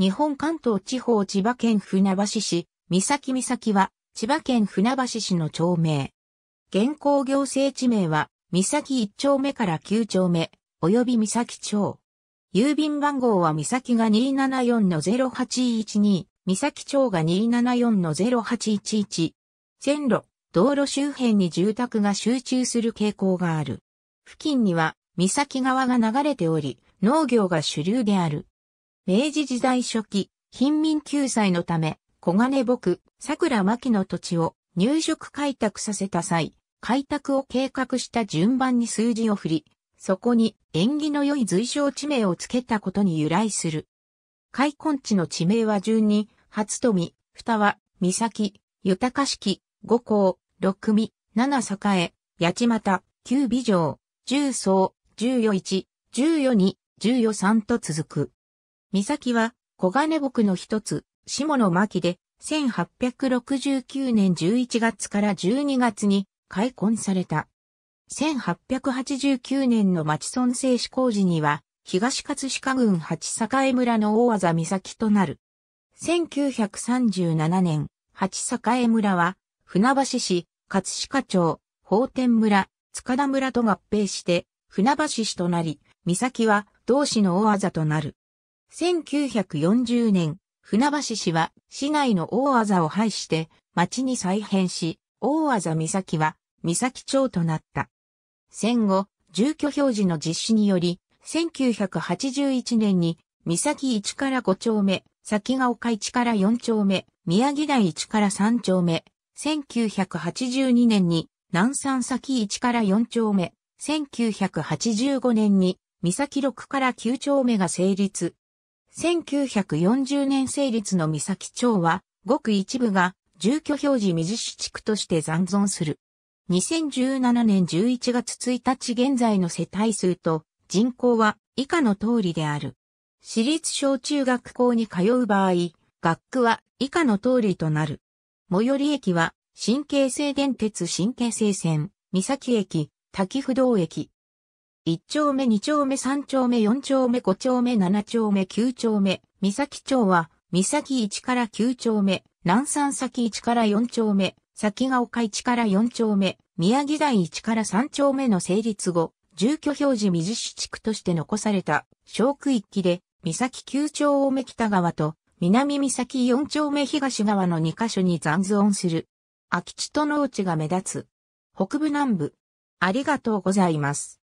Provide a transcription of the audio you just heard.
日本関東地方千葉県船橋市、三崎岬は、千葉県船橋市の町名。現行行政地名は、三崎1丁目から9丁目、及び三崎町。郵便番号は三崎が274-0812、三崎町が274-0811。線路、道路周辺に住宅が集中する傾向がある。付近には、三崎川が流れており、農業が主流である。明治時代初期、貧民救済のため、小金僕、桜牧の土地を入植開拓させた際、開拓を計画した順番に数字を振り、そこに縁起の良い随章地名を付けたことに由来する。開墾地の地名は順に、初富、二は、三崎、豊敷、五甲、六味、七栄、八又、九美城、十層、十四一、十四二、十四三と続く。岬は小金木の一つ、下の巻で、1869年11月から12月に開墾された。1889年の町村制施工時には、東葛飾郡八栄村の大技岬となる。1937年、八栄村は、船橋市、葛飾町、法天村、塚田村と合併して、船橋市となり、岬は同市の大技となる。1940年、船橋市は市内の大あざを廃して、町に再編し、大あざ岬は岬町となった。戦後、住居表示の実施により、1981年に、岬1から5丁目、先が丘1から4丁目、宮城台1から3丁目、1982年に、南山先1から4丁目、1985年に、三崎6から9丁目が成立、1940年成立の三崎町は、ごく一部が住居表示水市地区として残存する。2017年11月1日現在の世帯数と人口は以下の通りである。私立小中学校に通う場合、学区は以下の通りとなる。最寄り駅は、新京成電鉄新京成線、三崎駅、滝不動駅、1丁目2丁目3丁目4丁目5丁目7丁目9丁目、三崎町は、三崎1から9丁目、南山崎1から4丁目、先が丘1から4丁目、宮城台1から3丁目の成立後、住居表示水市地区として残された小区域で、三崎9丁目北側と、南三崎4丁目東側の2カ所に残存する。空き地と農地が目立つ。北部南部。ありがとうございます。